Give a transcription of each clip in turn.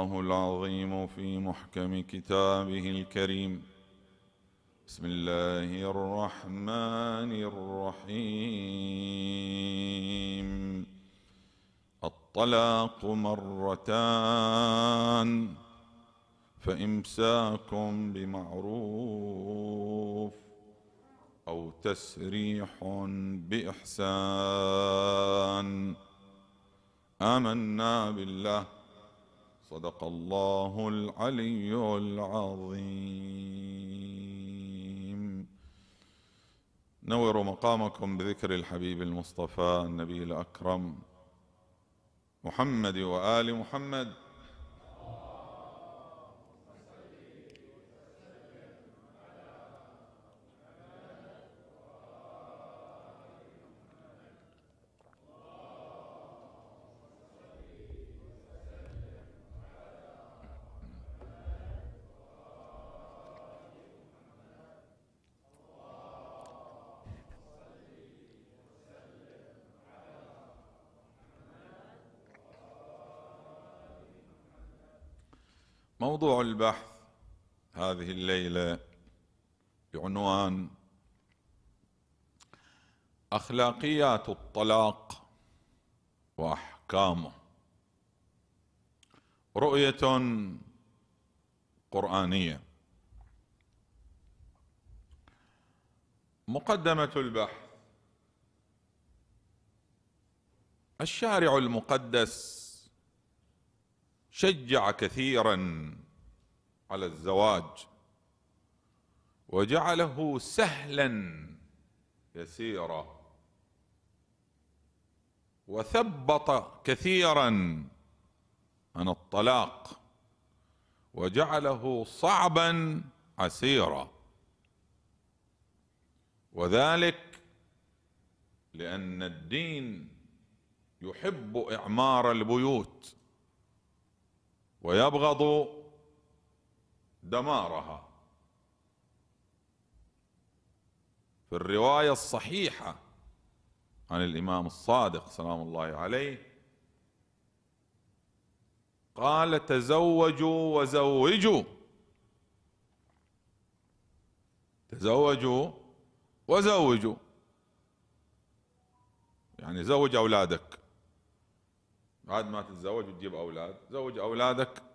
الله العظيم في محكم كتابه الكريم بسم الله الرحمن الرحيم الطلاق مرتان فامساكم بمعروف او تسريح باحسان امنا بالله صدق الله العلي العظيم نوروا مقامكم بذكر الحبيب المصطفى النبي الاكرم محمد وال محمد موضوع البحث هذه الليله بعنوان اخلاقيات الطلاق واحكامه رؤيه قرانيه مقدمه البحث الشارع المقدس شجع كثيرا على الزواج وجعله سهلا يسيرا وثبط كثيرا عن الطلاق وجعله صعبا عسيرا وذلك لان الدين يحب اعمار البيوت ويبغض دمارها في الرواية الصحيحة عن الإمام الصادق سلام الله عليه قال تزوجوا وزوجوا تزوجوا وزوجوا يعني زوج أولادك بعد ما تتزوج وتجيب أولاد زوج أولادك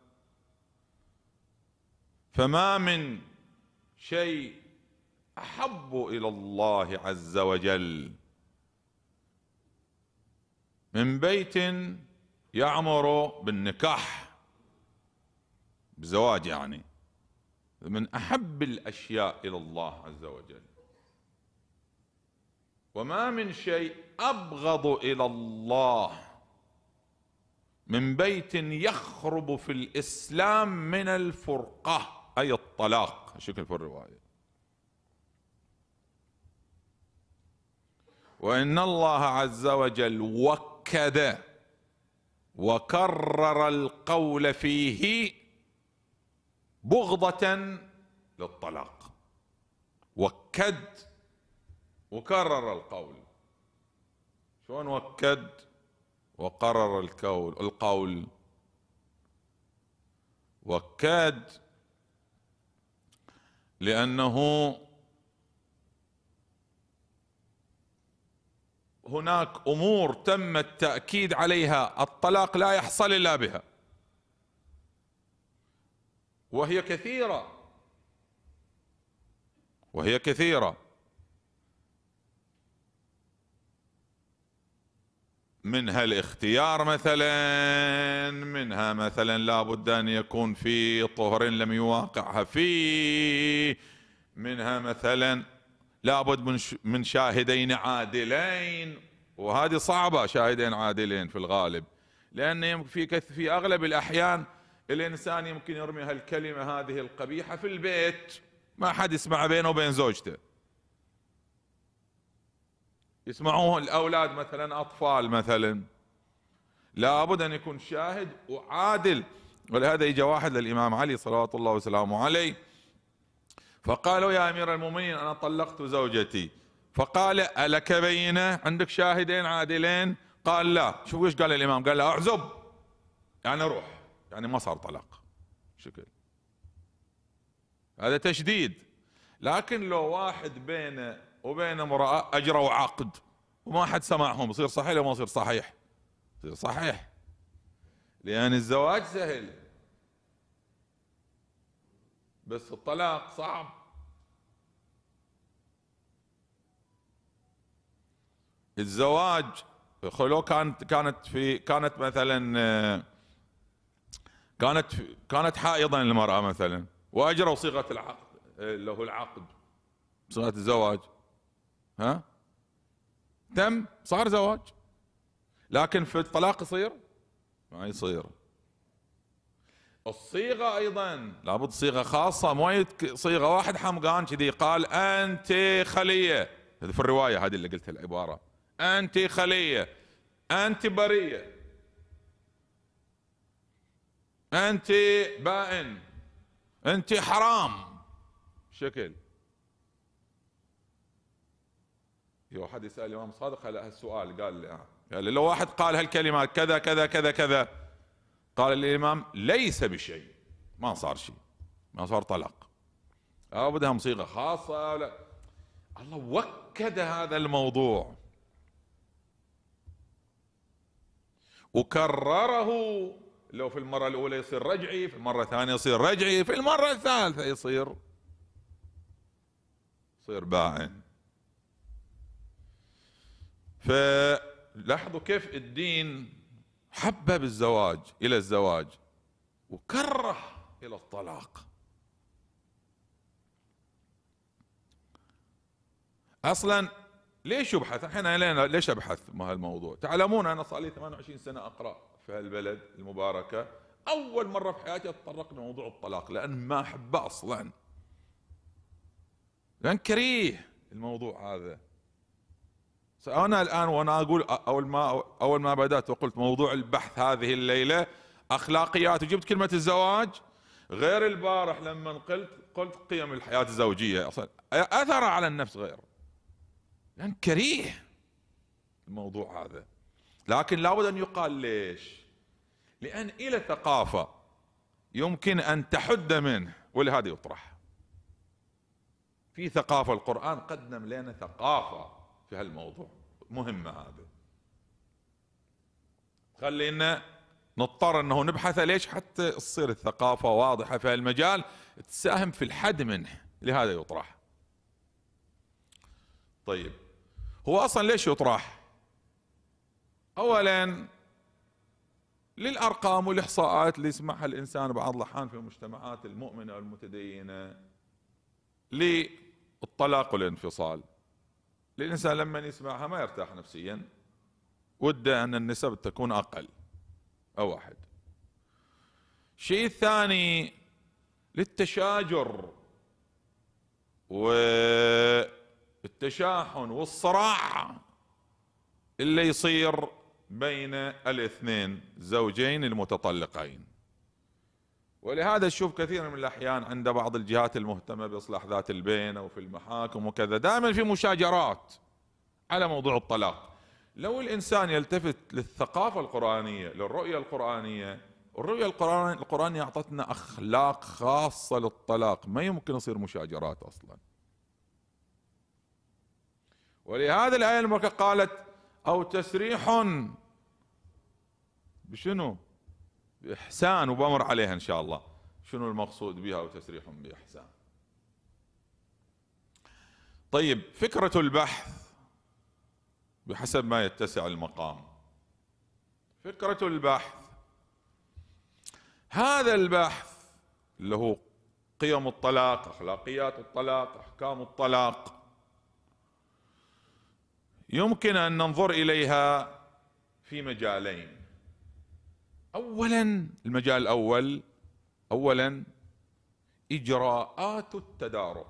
فما من شيء احب الى الله عز وجل من بيت يعمر بالنكاح بزواج يعني من احب الاشياء الى الله عز وجل وما من شيء ابغض الى الله من بيت يخرب في الاسلام من الفرقه أي الطلاق شكل في الرواية وإن الله عز وجل وكد وكرر القول فيه بغضة للطلاق وكد وكرر القول شلون وكد وقرر القول القول وكاد لانه هناك امور تم التاكيد عليها الطلاق لا يحصل الا بها وهي كثيره وهي كثيره منها الاختيار مثلا منها مثلا لابد ان يكون في طهر لم يواقعها فيه منها مثلا لابد من شاهدين عادلين وهذه صعبه شاهدين عادلين في الغالب لان في كث في اغلب الاحيان الانسان يمكن يرمي هالكلمه هذه القبيحه في البيت ما حد يسمع بينه وبين زوجته يسمعوه الاولاد مثلا اطفال مثلا لابد ان يكون شاهد وعادل ولهذا اجى واحد للامام علي صلوات الله وسلامه عليه فقالوا يا امير المؤمنين انا طلقت زوجتي فقال الك بينه عندك شاهدين عادلين قال لا شوف ايش قال الامام قال له اعزب يعني روح يعني ما صار طلاق شكل هذا تشديد لكن لو واحد بينه وبين امرأة أجروا عقد وما حد سمعهم يصير صحيح ولا ما يصير صحيح يصير صحيح لأن الزواج سهل بس الطلاق صعب الزواج خلو كانت كانت في كانت مثلا كانت كانت حائضا المرأة مثلا وأجروا صيغة العقد اللي هو العقد صيغة الزواج ها تم صار زواج لكن في الطلاق يصير ما يصير الصيغة أيضا لابد صيغة خاصة مو صيغة واحد حمقان كذي قال أنت خلية في الرواية هذه اللي قلتها العبارة أنت خلية أنت برية أنت بائن أنت حرام شكل في واحد يسال الامام صادق على هالسؤال قال له آه. قال لو واحد قال هالكلمات كذا كذا كذا كذا قال الامام ليس بشيء ما صار شيء ما صار طلاق لا بدها مصيغه خاصه ولا الله وكد هذا الموضوع وكرره لو في المرة الأولى يصير رجعي في المرة الثانية يصير رجعي في المرة الثالثة يصير يصير باعن فلاحظوا كيف الدين حبب الزواج الى الزواج وكره الى الطلاق اصلا ليش يبحث؟ احنا ليش ابحث ما هالموضوع؟ تعلمون انا صار لي 28 سنه اقرا في هالبلد المباركه اول مره في حياتي اتطرق لموضوع الطلاق لان ما احبه اصلا لان كريه الموضوع هذا انا الان وانا اقول اول ما اول ما بدات وقلت موضوع البحث هذه الليله اخلاقيات وجبت كلمه الزواج غير البارح لما قلت قلت قيم الحياه الزوجيه اصلا اثر على النفس غير لان كريه الموضوع هذا لكن لابد ان يقال ليش؟ لان الى ثقافه يمكن ان تحد منه ولهذا يطرح في ثقافه القران قدم لنا ثقافه في هالموضوع مهمة هذا خلينا نضطر انه نبحث ليش حتى تصير الثقافة واضحة في هالمجال تساهم في الحد منه لهذا يطرح طيب هو اصلا ليش يطرح اولا للارقام والاحصاءات اللي يسمعها الانسان بعض الاحيان في المجتمعات المؤمنه والمتدينه للطلاق والانفصال الإنسان لما يسمعها ما يرتاح نفسيا وده أن النسب تكون أقل أو واحد الشيء الثاني للتشاجر والتشاحن والصراع اللي يصير بين الاثنين زوجين المتطلقين ولهذا تشوف كثيرا من الأحيان عند بعض الجهات المهتمة بإصلاح ذات البين أو في المحاكم وكذا دائما في مشاجرات على موضوع الطلاق لو الإنسان يلتفت للثقافة القرآنية للرؤية القرآنية الرؤية القرآنية أعطتنا أخلاق خاصة للطلاق ما يمكن يصير مشاجرات أصلا ولهذا الآية المباركة قالت أو تسريح بشنو باحسان وبمر عليها ان شاء الله شنو المقصود بها وتسريحهم باحسان طيب فكره البحث بحسب ما يتسع المقام فكره البحث هذا البحث اللي هو قيم الطلاق اخلاقيات الطلاق احكام الطلاق يمكن ان ننظر اليها في مجالين اولا المجال الاول اولا اجراءات التدارك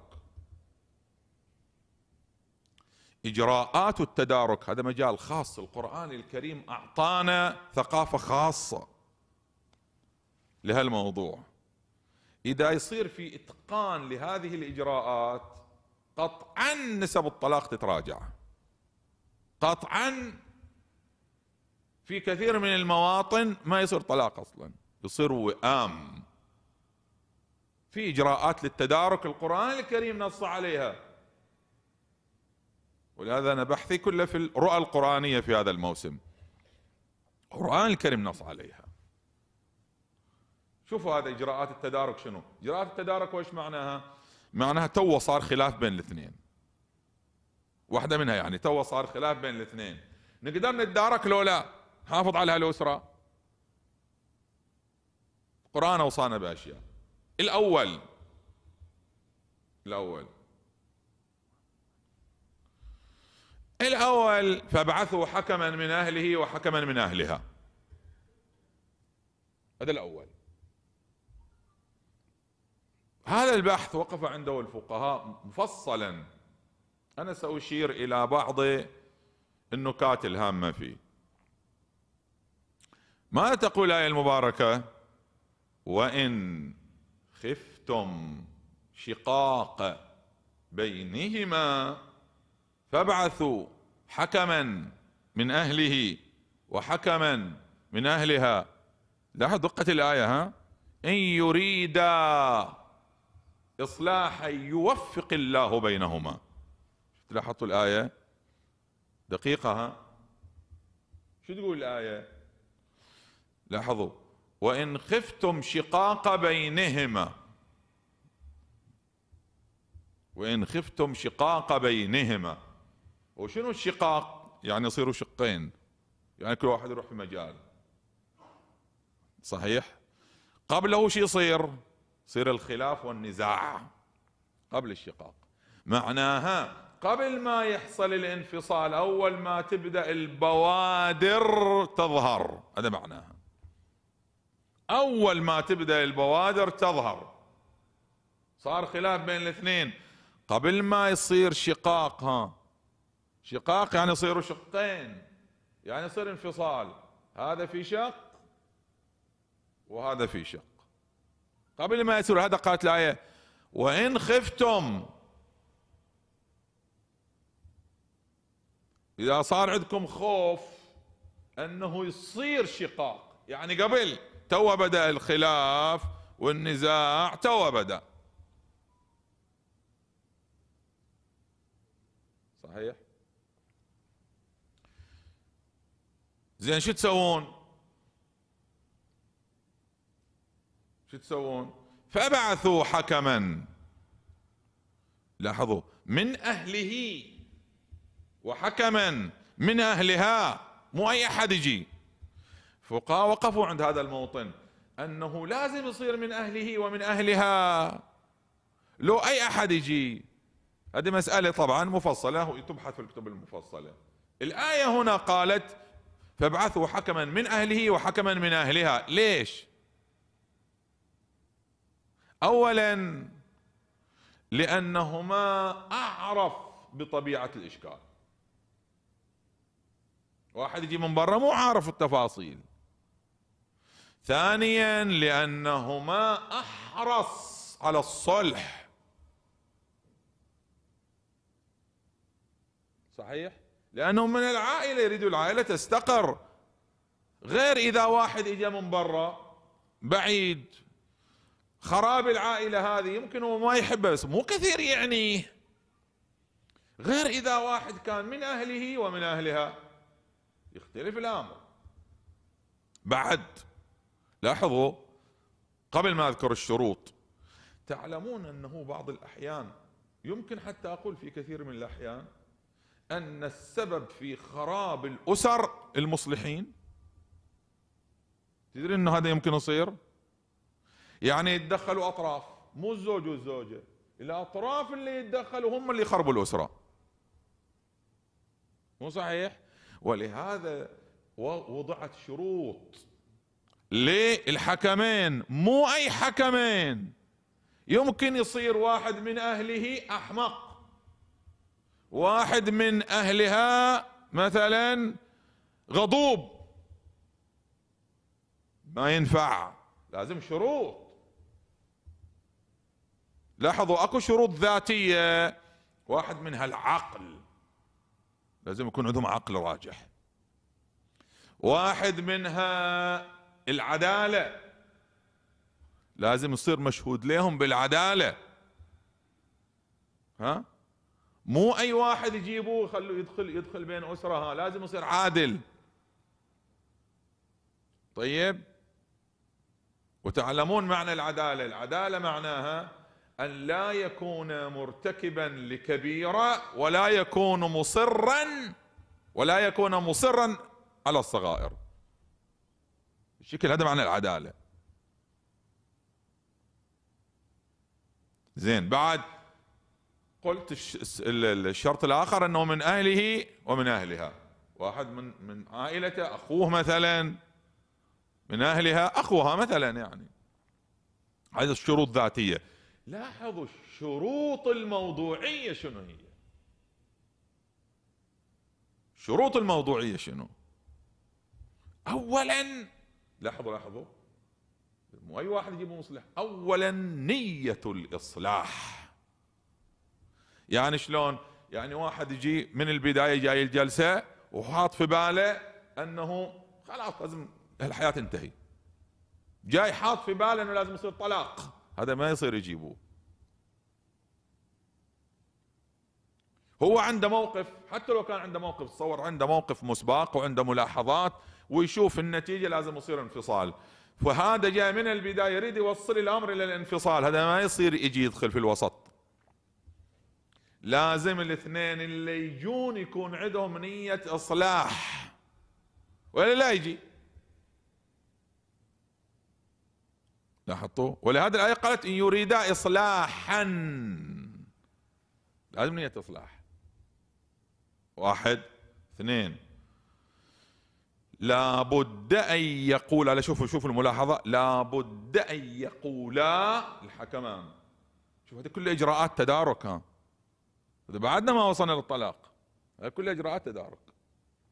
اجراءات التدارك هذا مجال خاص القران الكريم اعطانا ثقافه خاصه لهالموضوع اذا يصير في اتقان لهذه الاجراءات قطعا نسب الطلاق تتراجع قطعا في كثير من المواطن ما يصير طلاق اصلا يصير وئام في اجراءات للتدارك القران الكريم نص عليها ولهذا انا بحثي كله في الرؤى القرانيه في هذا الموسم القران الكريم نص عليها شوفوا هذا اجراءات التدارك شنو اجراءات التدارك وايش معناها معناها تو صار خلاف بين الاثنين واحده منها يعني تو صار خلاف بين الاثنين نقدر نتدارك لو لا حافظ على هالأسرة القرآن أوصانا بأشياء الأول الأول الأول فابعثوا حكما من أهله وحكما من أهلها هذا الأول هذا البحث وقف عنده الفقهاء مفصلا أنا سأشير إلى بعض النكات الهامة فيه ما تقول الآية المباركة وإن خفتم شقاق بينهما فابعثوا حكما من أهله وحكما من أهلها لاحظ دقة الآية ها إن يريدا إصلاحا يوفق الله بينهما لاحظتوا الآية دقيقة ها شو تقول الآية لاحظوا وان خفتم شقاق بينهما وان خفتم شقاق بينهما وشنو الشقاق يعني يصيروا شقين يعني كل واحد يروح في مجال صحيح قبله شو يصير يصير الخلاف والنزاع قبل الشقاق معناها قبل ما يحصل الانفصال اول ما تبدا البوادر تظهر هذا معناها اول ما تبدا البوادر تظهر صار خلاف بين الاثنين قبل ما يصير شقاق ها شقاق يعني يصيروا شقين يعني يصير انفصال هذا في شق وهذا في شق قبل ما يصير هذا قالت الآية وإن خفتم إذا صار عندكم خوف أنه يصير شقاق يعني قبل تو بدأ الخلاف والنزاع تو بدأ صحيح زين شو تسوون شو تسوون فبعثوا حكما لاحظوا من اهله وحكما من اهلها مو اي احد يجي فقهاء وقفوا عند هذا الموطن انه لازم يصير من اهله ومن اهلها لو اي احد يجي هذه مساله طبعا مفصله تبحث في الكتب المفصله الايه هنا قالت فابعثوا حكما من اهله وحكما من اهلها ليش اولا لانهما اعرف بطبيعه الاشكال واحد يجي من برا مو عارف التفاصيل ثانيا لانهما احرص على الصلح صحيح لانهم من العائله يريدوا العائله تستقر غير اذا واحد اجى من برا بعيد خراب العائله هذه يمكن هو ما يحبه بس مو كثير يعني غير اذا واحد كان من اهله ومن اهلها يختلف الامر بعد لاحظوا قبل ما اذكر الشروط تعلمون انه بعض الاحيان يمكن حتى اقول في كثير من الاحيان ان السبب في خراب الاسر المصلحين تدري انه هذا يمكن يصير يعني يتدخلوا اطراف مو الزوج والزوجه الاطراف اللي يتدخلوا هم اللي يخربوا الاسره مو صحيح ولهذا وضعت شروط للحكمين مو اي حكمين يمكن يصير واحد من اهله احمق واحد من اهلها مثلا غضوب ما ينفع لازم شروط لاحظوا اكو شروط ذاتيه واحد منها العقل لازم يكون عندهم عقل راجح واحد منها العداله لازم يصير مشهود لهم بالعداله ها مو اي واحد يجيبوه خلوه يدخل يدخل بين اسرها لازم يصير عادل طيب وتعلمون معنى العداله العداله معناها ان لا يكون مرتكبا لكبيره ولا يكون مصرا ولا يكون مصرا على الصغائر الشكل هذا معنى العدالة زين بعد قلت الشرط الآخر أنه من أهله ومن أهلها واحد من من عائلته أخوه مثلا من أهلها أخوها مثلا يعني هذه الشروط ذاتية لاحظوا الشروط الموضوعية شنو هي شروط الموضوعية شنو أولا لاحظوا لاحظوا مو اي واحد يجيب مصلح اولا نيه الاصلاح يعني شلون يعني واحد يجي من البدايه جاي الجلسه وحاط في باله انه خلاص لازم الحياه تنتهي جاي حاط في باله انه لازم يصير طلاق هذا ما يصير يجيبه هو عنده موقف حتى لو كان عنده موقف تصور عنده موقف مسباق وعنده ملاحظات ويشوف النتيجه لازم يصير انفصال فهذا جاي من البدايه يريد يوصل الامر الى الانفصال هذا ما يصير يجي يدخل في الوسط لازم الاثنين اللي يجون يكون عندهم نيه اصلاح ولا لا يجي لاحظتوا ولهذا الآية قالت إن يريدا إصلاحا لازم نية إصلاح واحد اثنين لابد أن يقول على شوفوا شوفوا الملاحظة لابد أن يقولا الحكمان شوف هذه كل إجراءات تدارك ها بعدنا ما وصلنا للطلاق هذه كل إجراءات تدارك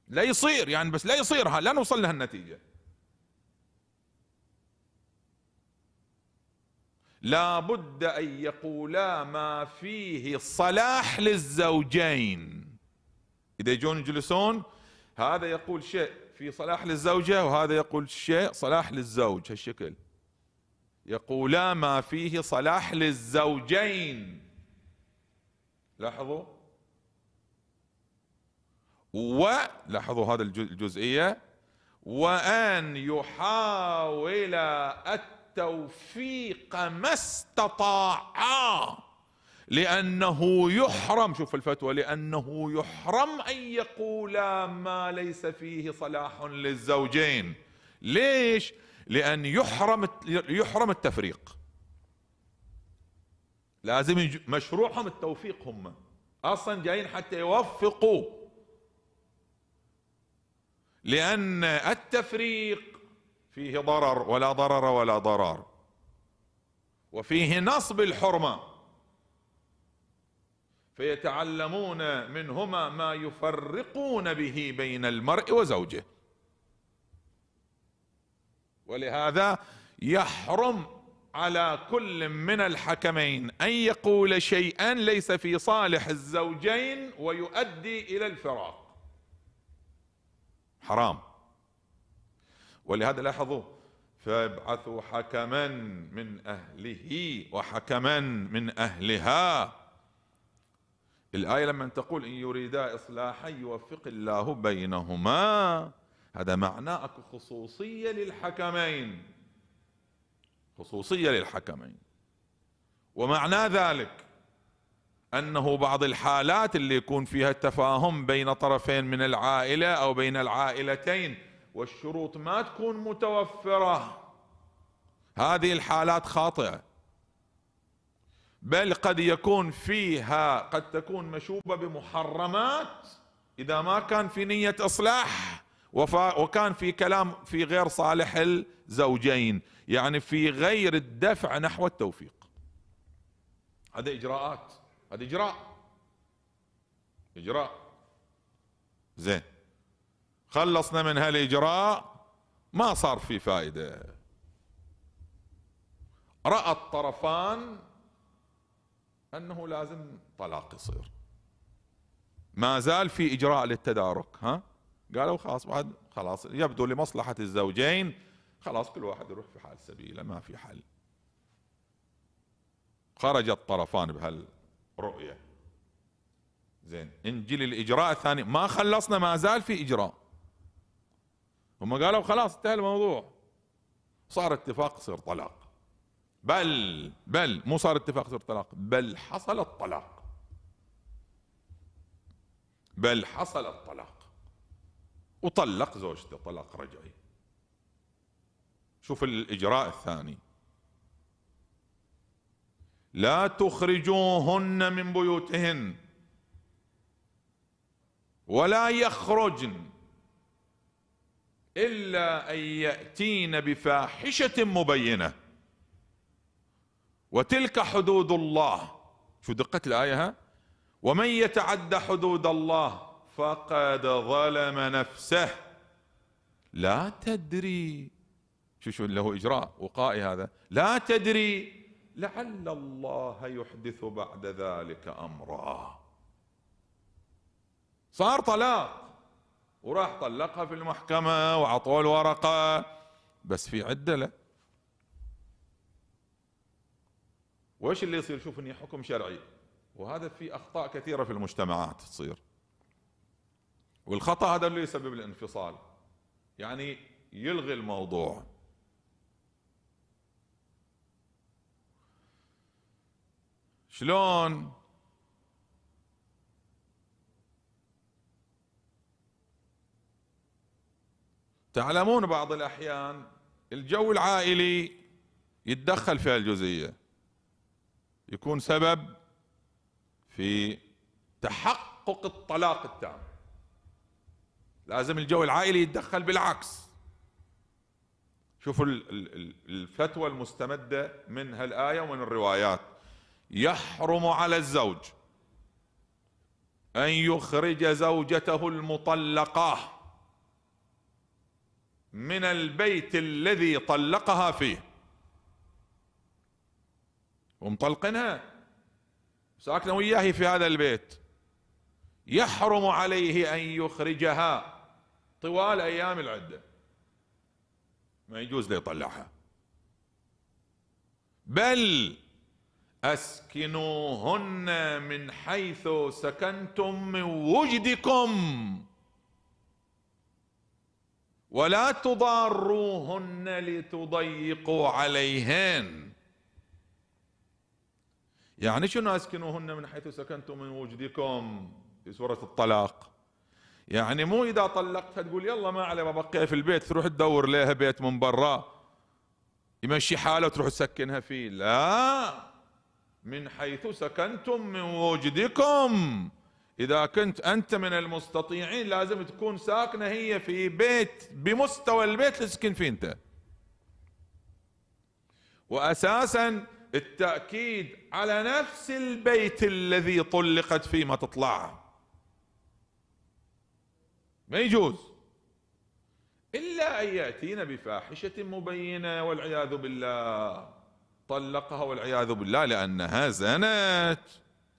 لا يصير يعني بس لا يصير لا نوصل لها النتيجة لابد أن يقولا ما فيه صلاح للزوجين إذا يجون يجلسون هذا يقول شيء في صلاح للزوجة وهذا يقول شيء صلاح للزوج هالشكل يقولا ما فيه صلاح للزوجين لاحظوا و لاحظوا هذا الجزئية وأن يحاول التوفيق ما استطاعا لأنه يحرم شوف الفتوى لأنه يحرم أن يقولا ما ليس فيه صلاح للزوجين ليش؟ لأن يحرم يحرم التفريق لازم مشروعهم التوفيق هم أصلا جايين حتى يوفقوا لأن التفريق فيه ضرر ولا ضرر ولا ضرار وفيه نصب الحرمه فيتعلمون منهما ما يفرقون به بين المرء وزوجه ولهذا يحرم على كل من الحكمين ان يقول شيئا ليس في صالح الزوجين ويؤدي الى الفراق حرام ولهذا لاحظوا فابعثوا حكما من اهله وحكما من اهلها الآية لما تقول إن يريدا إصلاحا يوفق الله بينهما هذا معناه أكو خصوصية للحكمين خصوصية للحكمين ومعنى ذلك أنه بعض الحالات اللي يكون فيها التفاهم بين طرفين من العائلة أو بين العائلتين والشروط ما تكون متوفرة هذه الحالات خاطئة بل قد يكون فيها قد تكون مشوبة بمحرمات إذا ما كان في نية إصلاح وكان في كلام في غير صالح الزوجين يعني في غير الدفع نحو التوفيق هذا إجراءات هذا إجراء إجراء زين خلصنا من هالإجراء ما صار في فائدة رأى الطرفان انه لازم طلاق يصير ما زال في اجراء للتدارك ها قالوا خلاص بعد خلاص يبدو لمصلحه الزوجين خلاص كل واحد يروح في حال سبيله ما في حل خرج الطرفان بهالرؤيه زين انجل الاجراء الثاني ما خلصنا ما زال في اجراء هم قالوا خلاص انتهى الموضوع صار اتفاق يصير طلاق بل بل مو صار اتفاق سر طلاق بل حصل الطلاق بل حصل الطلاق وطلق زوجته طلاق رجعي شوف الإجراء الثاني لا تخرجوهن من بيوتهن ولا يخرجن إلا أن يأتين بفاحشة مبينة وتلك حدود الله شو دقة الآية ها ومن يتعد حدود الله فقد ظلم نفسه لا تدري شو شو له إجراء وقائي هذا لا تدري لعل الله يحدث بعد ذلك أمرا صار طلاق وراح طلقها في المحكمة وعطوه الورقة بس في عدة له وايش اللي يصير شوف اني حكم شرعي وهذا في اخطاء كثيره في المجتمعات تصير والخطا هذا اللي يسبب الانفصال يعني يلغي الموضوع شلون تعلمون بعض الاحيان الجو العائلي يتدخل في الجزئيه يكون سبب في تحقق الطلاق التام لازم الجو العائلي يتدخل بالعكس شوفوا الفتوى المستمدة من هالآية ومن الروايات يحرم على الزوج أن يخرج زوجته المطلقة من البيت الذي طلقها فيه ومطلقنها ساكنة وياه في هذا البيت يحرم عليه أن يخرجها طوال أيام العدة ما يجوز ليطلعها يطلعها بل اسكنوهن من حيث سكنتم من وجدكم ولا تضاروهن لتضيقوا عليهن يعني شنو اسكنوهن من حيث سكنتم من وجدكم في سوره الطلاق يعني مو اذا طلقتها تقول يلا ما علي ببقيها في البيت تروح تدور لها بيت من برا يمشي حاله وتروح تسكنها فيه لا من حيث سكنتم من وجدكم اذا كنت انت من المستطيعين لازم تكون ساكنه هي في بيت بمستوى البيت اللي تسكن فيه انت واساسا التأكيد على نفس البيت الذي طلقت فيه ما تطلعه ما يجوز إلا أن يأتينا بفاحشة مبينة والعياذ بالله طلقها والعياذ بالله لأنها زنت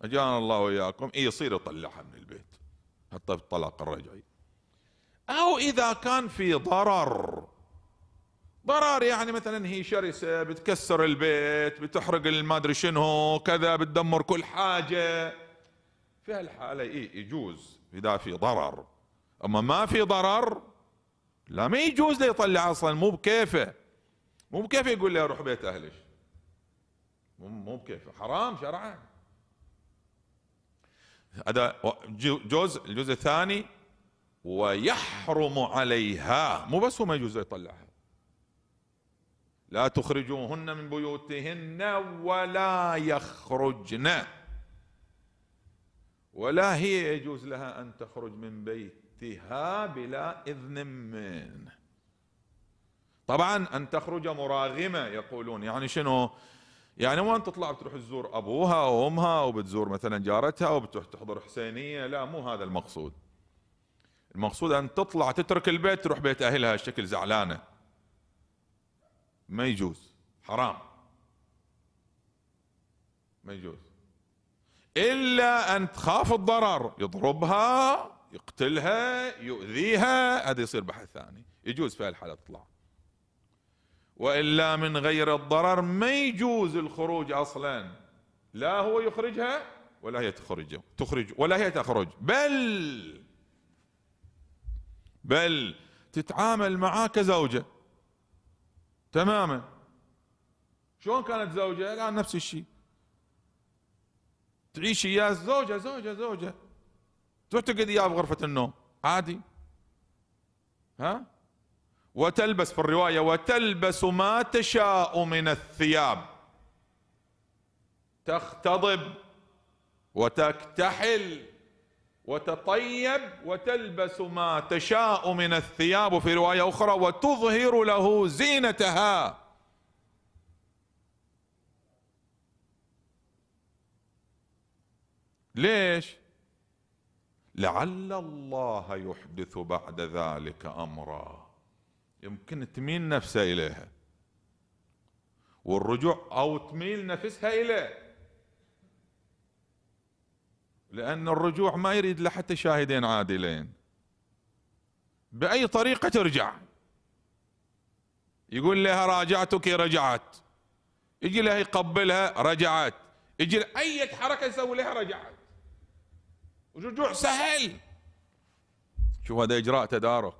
أجانا الله وإياكم إيه يصير يطلعها من البيت حتى الطلاق الرجعي أو إذا كان في ضرر ضرر يعني مثلا هي شرسه بتكسر البيت بتحرق ما ادري شنو كذا بتدمر كل حاجه في هالحاله إيه يجوز اذا في ضرر اما ما في ضرر لا ما يجوز لي يطلع اصلا مو بكيفه مو بكيفه يقول لي اروح بيت اهلك مو بكيفه حرام شرعا هذا جزء الجزء الثاني ويحرم عليها مو بس هو ما يجوز يطلعها لا تخرجوهن من بيوتهن ولا يخرجن ولا هي يجوز لها ان تخرج من بيتها بلا اذن منه طبعا ان تخرج مراغمه يقولون يعني شنو يعني وين تطلع بتروح تزور ابوها وامها وبتزور مثلا جارتها وبتروح تحضر حسينيه لا مو هذا المقصود المقصود ان تطلع تترك البيت تروح بيت اهلها الشكل زعلانه ما يجوز حرام ما يجوز الا ان تخاف الضرر يضربها يقتلها يؤذيها هذا يصير بحث ثاني يجوز في هالحالة تطلع والا من غير الضرر ما يجوز الخروج اصلا لا هو يخرجها ولا هي تخرج تخرج ولا هي تخرج بل بل تتعامل معاه كزوجه تماما شلون كانت زوجة الآن نفس الشيء تعيش إياه زوجة زوجة زوجة تروح تقعد إياه بغرفة النوم عادي ها وتلبس في الرواية وتلبس ما تشاء من الثياب تختضب وتكتحل وتطيب وتلبس ما تشاء من الثياب وفي روايه اخرى وتظهر له زينتها ليش لعل الله يحدث بعد ذلك امرا يمكن تميل نفسها اليها والرجوع او تميل نفسها اليه لأن الرجوع ما يريد لحتى شاهدين عادلين بأي طريقة ترجع يقول لها راجعتك رجعت يجي لها يقبلها رجعت يجي أي حركة يسوي لها رجعت الرجوع سهل شوف هذا إجراء تدارك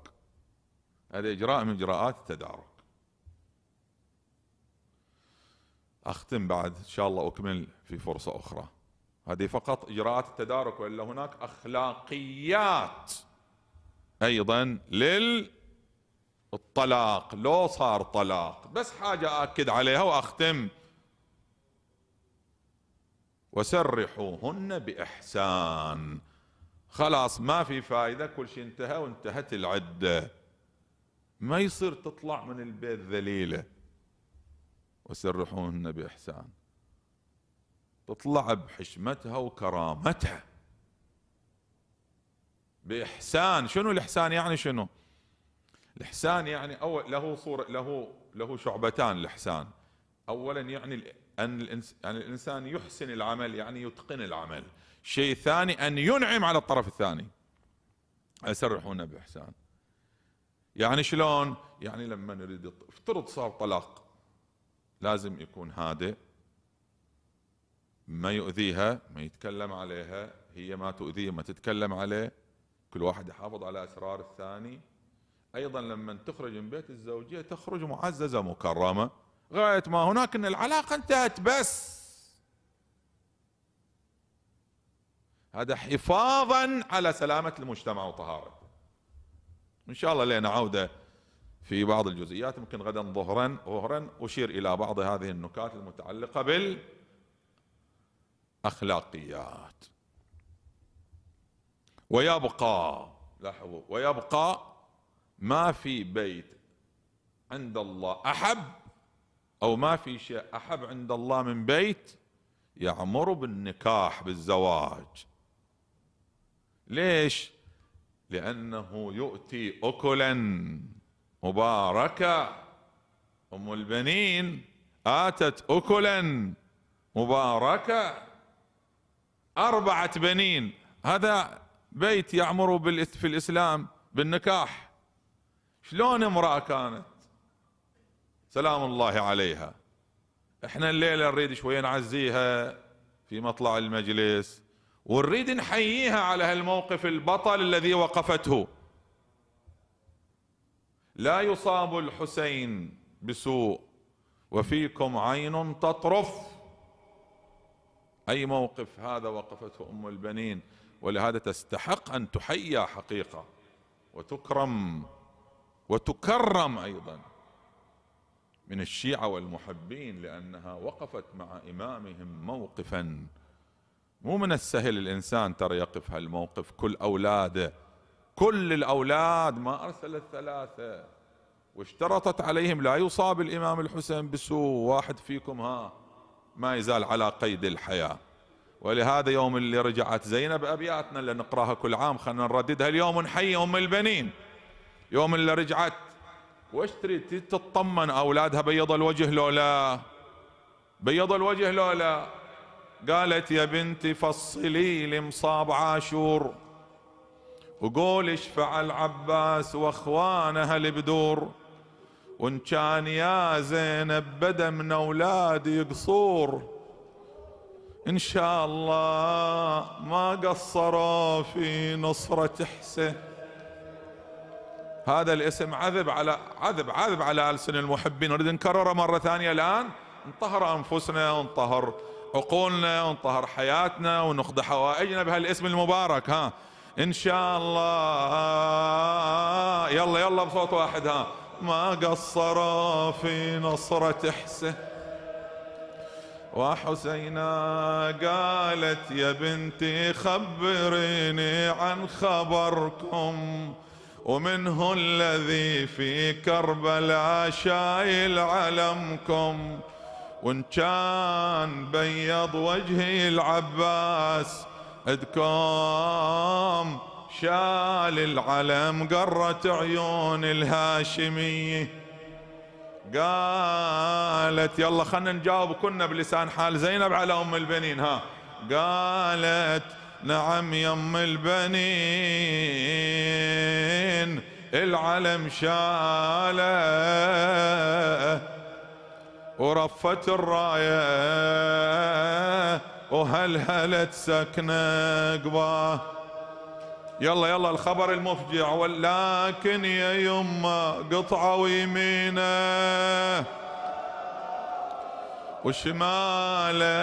هذا إجراء من إجراءات التدارك أختم بعد إن شاء الله أكمل في فرصة أخرى هذه فقط اجراءات التدارك والا هناك اخلاقيات ايضا للطلاق لو صار طلاق بس حاجه اكد عليها واختم وسرحوهن باحسان خلاص ما في فائده كل شيء انتهى وانتهت العده ما يصير تطلع من البيت ذليله وسرحوهن باحسان تطلع بحشمتها وكرامتها باحسان شنو الاحسان يعني شنو الاحسان يعني اول له صوره له له شعبتان الاحسان اولا يعني ان يعني الانسان يحسن العمل يعني يتقن العمل شيء ثاني ان ينعم على الطرف الثاني اسرحونا باحسان يعني شلون يعني لما نريد افترض صار طلاق لازم يكون هادئ ما يؤذيها ما يتكلم عليها هي ما تؤذيه ما تتكلم عليه كل واحد يحافظ على أسرار الثاني أيضا لما تخرج من بيت الزوجية تخرج معززة مكرمة غاية ما هناك أن العلاقة انتهت بس هذا حفاظا على سلامة المجتمع وطهارته إن شاء الله لنا عودة في بعض الجزئيات ممكن غدا ظهرا ظهرا أشير إلى بعض هذه النكات المتعلقة بال أخلاقيات ويبقى لاحظوا ويبقى ما في بيت عند الله أحب أو ما في شيء أحب عند الله من بيت يعمر بالنكاح بالزواج ليش لأنه يؤتي أكلا مباركا أم البنين آتت أكلا مباركة أربعة بنين هذا بيت يعمر في الإسلام بالنكاح شلون امرأة كانت سلام الله عليها احنا الليلة نريد شوية نعزيها في مطلع المجلس ونريد نحييها على هالموقف البطل الذي وقفته لا يصاب الحسين بسوء وفيكم عين تطرف أي موقف هذا وقفته أم البنين ولهذا تستحق أن تحيا حقيقة وتكرم وتكرم أيضا من الشيعة والمحبين لأنها وقفت مع إمامهم موقفا مو من السهل الإنسان ترى يقف هالموقف كل أولاده كل الأولاد ما أرسل الثلاثة واشترطت عليهم لا يصاب الإمام الحسين بسوء واحد فيكم ها ما يزال على قيد الحياة ولهذا يوم اللي رجعت زينب أبياتنا اللي نقراها كل عام خلنا نرددها اليوم نحيي أم البنين يوم اللي رجعت وش تريد تطمن أولادها بيض الوجه لولا بيض الوجه لولا قالت يا بنتي فصلي لمصاب عاشور وقول اشفع العباس واخوانه البدور وان كان يا زينب بدا من اولادي قصور ان شاء الله ما قصروا في نصرة حسين هذا الاسم عذب على عذب عذب على السن المحبين نريد نكرره مره ثانيه الان نطهر انفسنا ونطهر عقولنا ونطهر حياتنا ونقضي حوائجنا بهالاسم المبارك ها ان شاء الله يلا يلا بصوت واحد ها ما قصرا في نصرة حسه وحسينا قالت يا بنتي خبريني عن خبركم ومنه الذي في كربلاء شايل علمكم وان كان بيض وجهي العباس اذكام شال العلم قرت عيون الهاشمية قالت يلا خلنا نجاوب كنا بلسان حال زينب على أم البنين ها قالت نعم يم البنين العلم شاله ورفت الرايه وهلهلت سكنه قباه يلا يلا الخبر المفجع ولكن يا يما قطعه ويمينه وشماله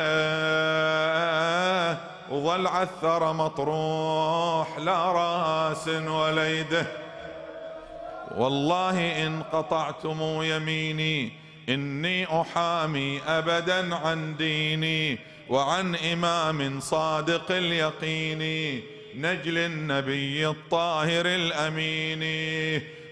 وظل عثر مطروح لا راس ولا يده والله إن قطعتم يميني إني أحامي أبدا عن ديني وعن إمام صادق اليقين نجل النبي الطاهر الامين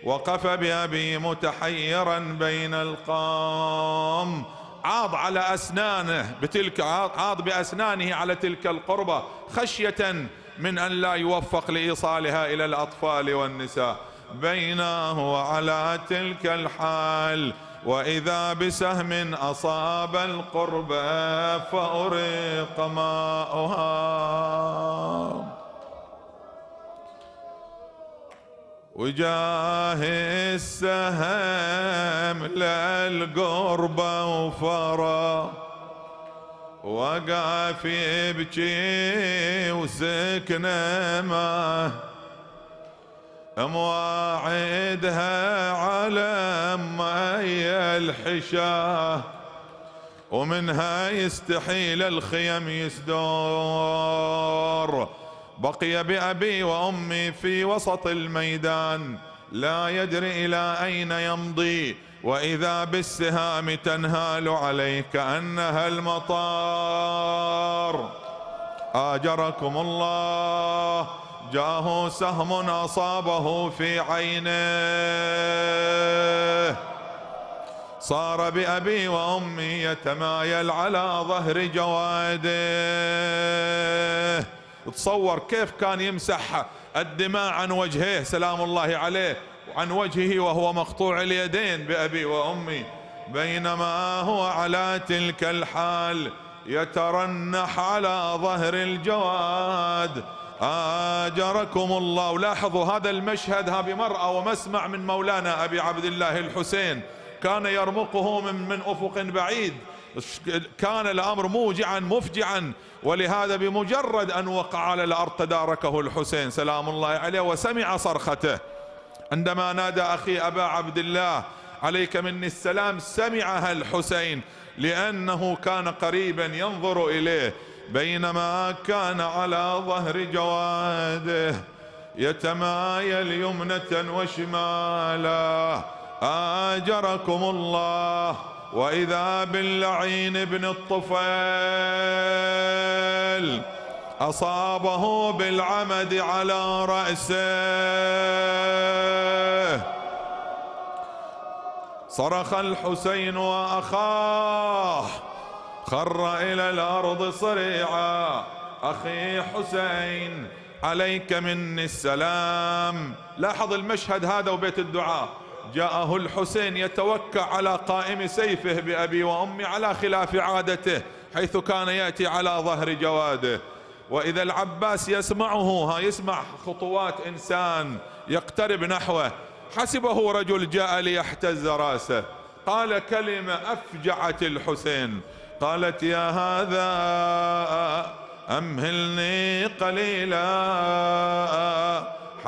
وقف بابي متحيرا بين القام عاض على اسنانه بتلك عاض باسنانه على تلك القربه خشيه من ان لا يوفق لايصالها الى الاطفال والنساء بينا هو على تلك الحال واذا بسهم اصاب القربه فارق ماؤها وجاه السهام للقربة وفرا وقف يبكي وسكنه ما مواعدها على مي الحشاه ومنها يستحيل الخيم يسدور بقي بأبي وأمي في وسط الميدان لا يدري إلى أين يمضي وإذا بالسهام تنهال عليه كأنها المطار آجركم الله جاه سهم أصابه في عينه صار بأبي وأمي يتمايل على ظهر جواده تصور كيف كان يمسح الدماء عن وجهه سلام الله عليه وعن وجهه وهو مقطوع اليدين بأبي وأمي بينما هو على تلك الحال يترنح على ظهر الجواد آجركم الله لاحظوا هذا المشهد هذه مرأة ومسمع من مولانا أبي عبد الله الحسين كان يرمقه من, من أفق بعيد كان الأمر موجعا مفجعا ولهذا بمجرد أن وقع على الأرض تداركه الحسين سلام الله عليه وسمع صرخته عندما نادى أخي أبا عبد الله عليك مني السلام سمعها الحسين لأنه كان قريبا ينظر إليه بينما كان على ظهر جواده يتمايل يمنة وشمالا آجركم الله واذا باللعين ابن الطفيل اصابه بالعمد على راسه صرخ الحسين واخاه خر الى الارض صريعا اخي حسين عليك مني السلام لاحظ المشهد هذا وبيت الدعاء جاءه الحسين يتوكع على قائم سيفه بأبي وأمي على خلاف عادته حيث كان يأتي على ظهر جواده وإذا العباس يسمعه ها يسمع خطوات إنسان يقترب نحوه حسبه رجل جاء ليحتز راسه قال كلمة أفجعت الحسين قالت يا هذا أمهلني قليلا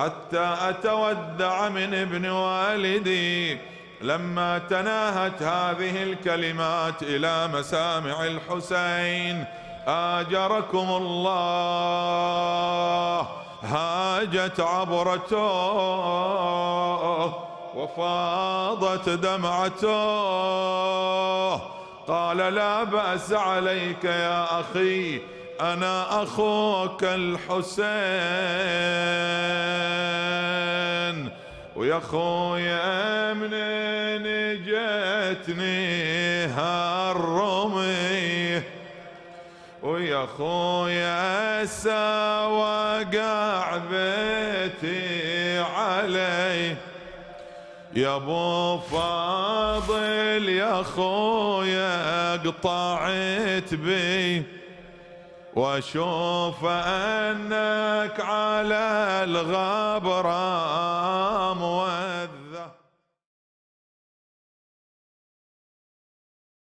حتى أتودع من ابن والدي لما تناهت هذه الكلمات إلى مسامع الحسين آجركم الله هاجت عبرته وفاضت دمعته قال لا بأس عليك يا أخي أنا أخوك الحسين ويا خويا منين جتني هالرمي ويا خويا سوا قعبتي علي يا ابو فاضل يا خويا قطعت بي واشوف انك على الغبرام وأنك